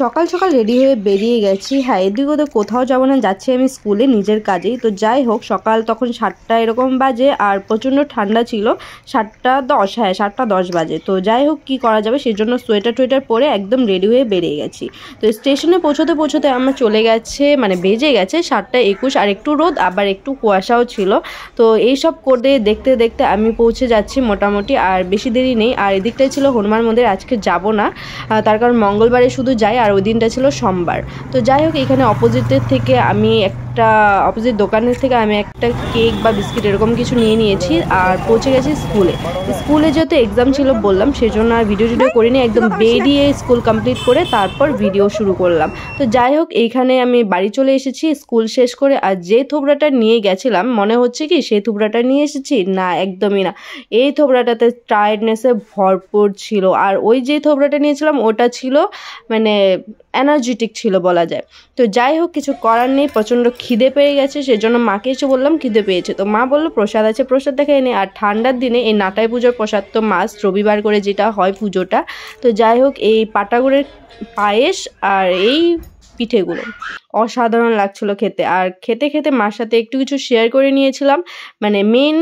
সকাল সকাল রেডি হয়ে বেরিয়ে গেছি হ্যাঁ এদিক ওদের কোথাও যাবো না যাচ্ছি আমি স্কুলে নিজের কাজেই তো যাই হোক সকাল তখন সাতটা এরকম বাজে আর প্রচণ্ড ঠান্ডা ছিল সাতটা দশ হ্যাঁ সাতটা দশ বাজে তো যাই হোক কী করা যাবে সেই জন্য সোয়েটার টোয়েটার পরে একদম রেডি হয়ে বেরিয়ে গেছি তো স্টেশনে পৌঁছতে পৌঁছতে আমার চলে গেছে মানে বেজে গেছে সাতটা একুশ আর একটু রোদ আবার একটু কুয়াশাও ছিল তো এই সব করে দেখতে দেখতে আমি পৌঁছে যাচ্ছি মোটামুটি আর বেশি দেরি নেই আর এদিকটাই ছিল হনুমান মন্দির আজকে যাব না তার কারণ মঙ্গলবারে শুধু যাই যায় আর ওই দিনটা ছিল সোমবার তো যাই হোক এখানে অপোজিটের থেকে আমি একটা অপোজিট দোকানের থেকে আমি একটা কেক বা বিস্কিট এরকম কিছু নিয়ে নিয়েছি আর পৌঁছে গেছি স্কুলে স্কুলে যেহেতু এক্সাম ছিল বললাম সেই জন্য আর ভিডিও টিডিও করিনি একদম বেরিয়ে স্কুল কমপ্লিট করে তারপর ভিডিও শুরু করলাম তো যাই হোক এইখানে আমি বাড়ি চলে এসেছি স্কুল শেষ করে আর যে থোবড়াটা নিয়ে গেছিলাম মনে হচ্ছে কি সেই থোবড়াটা নিয়ে এসেছি না একদমই না এই থোবড়াটাতে টায়ার্ডনেসে ভরপুর ছিল আর ওই যে থোবড়াটা নিয়েছিলাম ওটা ছিল মানে এনার্জেটিক ছিল বলা যায় তো যাই হোক কিছু করার নেই প্রচণ্ড খিদে পেয়ে গেছে সেজন্য মাকে এসে বললাম খিদে পেয়েছে তো মা বললো প্রসাদ আছে প্রসাদ দেখে এনে আর ঠান্ডার দিনে এই নাটাই পুজোর প্রসাদ তো মাছ রবিবার করে যেটা হয় পুজোটা তো যাই হোক এই পাটাগুড়ের পায়েস আর এই পিঠেগুলো অসাধারণ লাগছিল খেতে আর খেতে খেতে মার সাথে একটু কিছু শেয়ার করে নিয়েছিলাম মানে মেন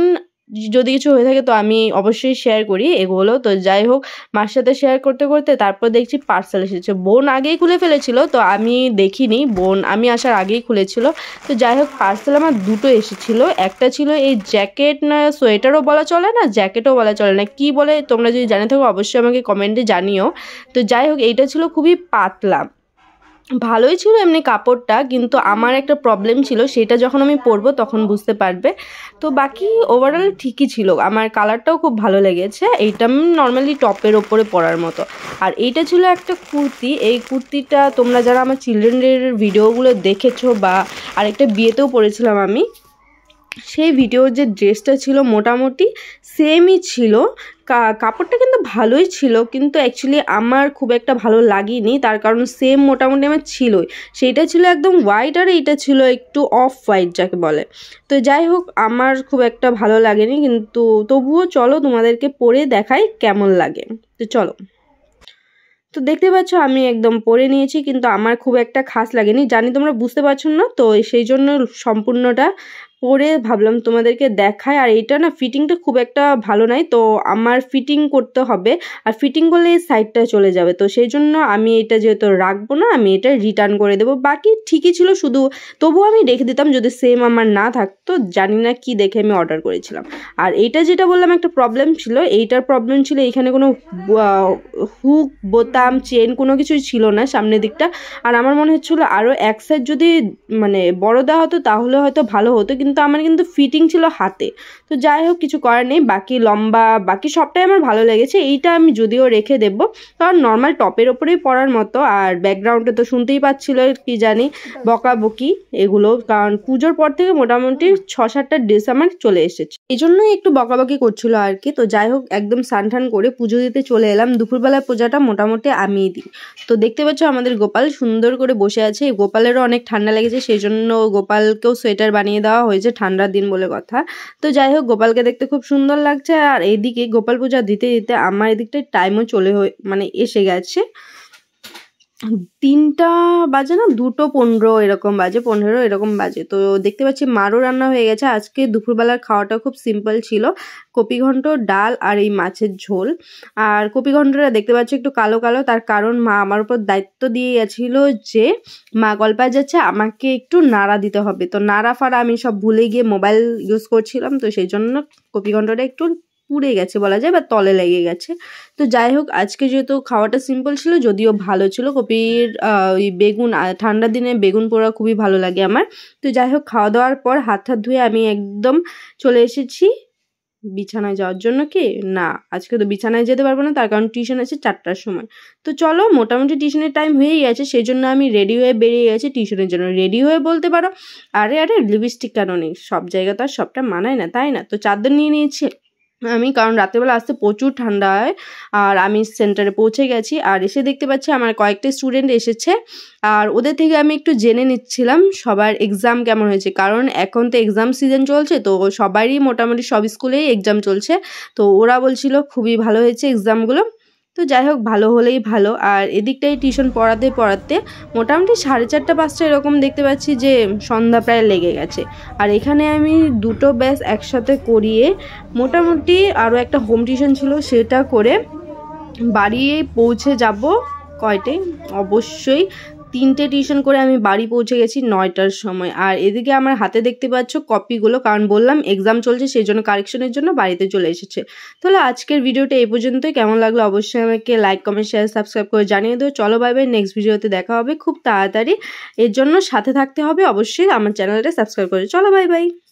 যদি কিছু হয়ে থাকে তো আমি অবশ্যই শেয়ার করি এগুলো তো যাই হোক মার সাথে শেয়ার করতে করতে তারপর দেখছি পার্সেল এসেছে বোন আগেই খুলে ফেলেছিল তো আমি দেখিনি বোন আমি আসার আগেই খুলেছিল তো যাই হোক পার্সেল আমার দুটো এসেছিল একটা ছিল এই জ্যাকেট না সোয়েটারও বলা চলে না জ্যাকেটও বলা চলে না কি বলে তোমরা যদি জানে থাকো অবশ্যই আমাকে কমেন্টে জানিও তো যাই হোক এইটা ছিল খুবই পাতলা ভালোই ছিল এমনি কাপড়টা কিন্তু আমার একটা প্রবলেম ছিল সেটা যখন আমি পরবো তখন বুঝতে পারবে তো বাকি ওভারঅল ঠিকই ছিল আমার কালারটাও খুব ভালো লেগেছে এইটা আমি নর্মালি টপের ওপরে পরার মতো আর এইটা ছিল একটা কুর্তি এই কুর্তিটা তোমরা যারা আমার চিলড্রেনের ভিডিওগুলো দেখেছো বা আরেকটা বিয়েতেও পরেছিলাম আমি সেই ভিডিওর যে ড্রেসটা ছিল মোটামুটি সেমই ছিল কাপড়টা কিন্তু ভালোই ছিল কিন্তু অ্যাকচুয়ালি আমার খুব একটা ভালো লাগেনি তার কারণ সেম মোটামুটি আমার ছিলই সেইটা ছিল একদম হোয়াইট আর এইটা ছিল একটু অফ হোয়াইট যাকে বলে তো যাই হোক আমার খুব একটা ভালো লাগেনি কিন্তু তবুও চলো তোমাদেরকে পরে দেখাই কেমন লাগে তো চলো তো দেখতে পাচ্ছ আমি একদম পরে নিয়েছি কিন্তু আমার খুব একটা খাস লাগেনি জানি তোমরা বুঝতে পারছো না তো সেই জন্য সম্পূর্ণটা পরে ভাবলাম তোমাদেরকে দেখায় আর এটা না ফিটিংটা খুব একটা ভালো নাই তো আমার ফিটিং করতে হবে আর ফিটিং করলে এই সাইডটা চলে যাবে তো সেই জন্য আমি এটা যেহেতু রাখবো না আমি এটা রিটার্ন করে দেবো বাকি ঠিকই ছিল শুধু তবু আমি রেখে দিতাম যদি সেম আমার না থাকতো জানি না কি দেখে আমি অর্ডার করেছিলাম আর এইটা যেটা বললাম একটা প্রবলেম ছিল এইটার প্রবলেম ছিল এইখানে কোনো হুক বোতাম চেন কোনো কিছুই ছিল না সামনের দিকটা আর আমার মনে হচ্ছিলো আরও এক সাইড যদি মানে বড় দেওয়া হতো তাহলে হয়তো ভালো হতো কিন্তু কিন্তু আমার কিন্তু ফিটিং ছিল হাতে তো যাই হোক কিছু করার নেই বাকি লম্বা বাকি সবটাই আমার ভালো লেগেছে এইটা আমি যদিও রেখে দেব কারণ নর্মাল টপের ওপরেই পরার মতো আর ব্যাকগ্রাউন্ডটা তো শুনতেই পাচ্ছিল কি জানি বকাবকি এগুলো কারণ পুজোর পর থেকে মোটামুটি ছ সাতটা ড্রেস আমার চলে এসেছে এই জন্যই একটু বকাবকি করছিল আর কি তো যাই হোক একদম সানঠান করে পুজো দিতে চলে এলাম দুপুরবেলার পূজাটা মোটামুটি আমিই দিই তো দেখতে পাচ্ছ আমাদের গোপাল সুন্দর করে বসে আছে গোপালেরও অনেক ঠান্ডা লেগেছে সেই জন্য গোপালকেও সোয়েটার বানিয়ে দেওয়া হয়েছে ঠান্ডার দিন বলে কথা তো যাই হোক গোপালকে দেখতে খুব সুন্দর লাগছে আর এদিকে গোপাল পূজা দিতে দিতে আমার এদিকটায় টাইমও চলে হয়ে মানে এসে গেছে তিনটা বাজে না দুটো পনেরো এরকম বাজে পনেরো এরকম বাজে তো দেখতে পাচ্ছি মারও রান্না হয়ে গেছে আজকে দুপুরবেলার খাওয়াটা খুব সিম্পল ছিল কপিঘণ্ট ডাল আর এই মাছের ঝোল আর ঘণ্টটা দেখতে পাচ্ছি একটু কালো কালো তার কারণ মা আমার উপর দায়িত্ব দিয়ে গেছিলো যে মা গল্পায় যাচ্ছে আমাকে একটু নাড়া দিতে হবে তো নাড়া ফাড়া আমি সব ভুলে গিয়ে মোবাইল ইউজ করছিলাম তো সেই জন্য ঘণ্টটা একটু পুড়ে গেছে বলা যায় বা তলে লেগে গেছে তো যাই হোক আজকে যেহেতু খাওয়াটা সিম্পল ছিল যদিও ভালো ছিল কপির ওই বেগুন ঠান্ডা দিনে বেগুন পোড়া খুবই ভালো লাগে আমার তো যাই হোক খাওয়া দাওয়ার পর হাত হাত ধুয়ে আমি একদম চলে এসেছি বিছানায় যাওয়ার জন্য কি না আজকে তো বিছানায় যেতে পারবো না তার কারণ টিউশন আছে চারটার সময় তো চলো মোটামুটি টিউশনের টাইম হয়েই গেছে সেই জন্য আমি রেডি হয়ে বেরিয়ে গেছি টিউশনের জন্য রেডি হয়ে বলতে পারো আরে আরে লিপস্টিক কেন নেই সব জায়গা তো আর সবটা মানায় না তাই না তো চাদর নিয়ে নিয়েছি আমি কারণ রাত্রেবেলা আসতে প্রচুর ঠান্ডা হয় আর আমি সেন্টারে পৌঁছে গেছি আর এসে দেখতে পাচ্ছি আমার কয়েকটা স্টুডেন্ট এসেছে আর ওদের থেকে আমি একটু জেনে নিচ্ছিলাম সবার এক্সাম কেমন হয়েছে কারণ এখন তো এক্সাম সিজন চলছে তো সবারই মোটামুটি সব স্কুলেই এক্সাম চলছে তো ওরা বলছিল খুবই ভালো হয়েছে এক্সামগুলো তো যাই হোক ভালো হলেই ভালো আর এদিকটাই টিউশন পড়াতে পড়াতে মোটামুটি সাড়ে চারটা পাঁচটা এরকম দেখতে পাচ্ছি যে সন্ধ্যা প্রায় লেগে গেছে আর এখানে আমি দুটো ব্যাস একসাথে করিয়ে মোটামুটি আরও একটা হোম টিউশন ছিল সেটা করে বাড়িয়ে পৌঁছে যাব কয়টায় অবশ্যই তিনটে টিউশন করে আমি বাড়ি পৌঁছে গেছি নয়টার সময় আর এদিকে আমার হাতে দেখতে পাচ্ছ কপিগুলো কারণ বললাম এক্সাম চলছে সেই জন্য কারেকশনের জন্য বাড়িতে চলে এসেছে তাহলে আজকের ভিডিওটা এই পর্যন্তই কেমন লাগলো অবশ্যই আমাকে লাইক কমেন্ট শেয়ার সাবস্ক্রাইব করে জানিয়ে দেবো চলো বাই বাই নেক্সট ভিডিওতে দেখা হবে খুব তাড়াতাড়ি এর জন্য সাথে থাকতে হবে অবশ্যই আমার চ্যানেলটা সাবস্ক্রাইব করে চলো বাই বাই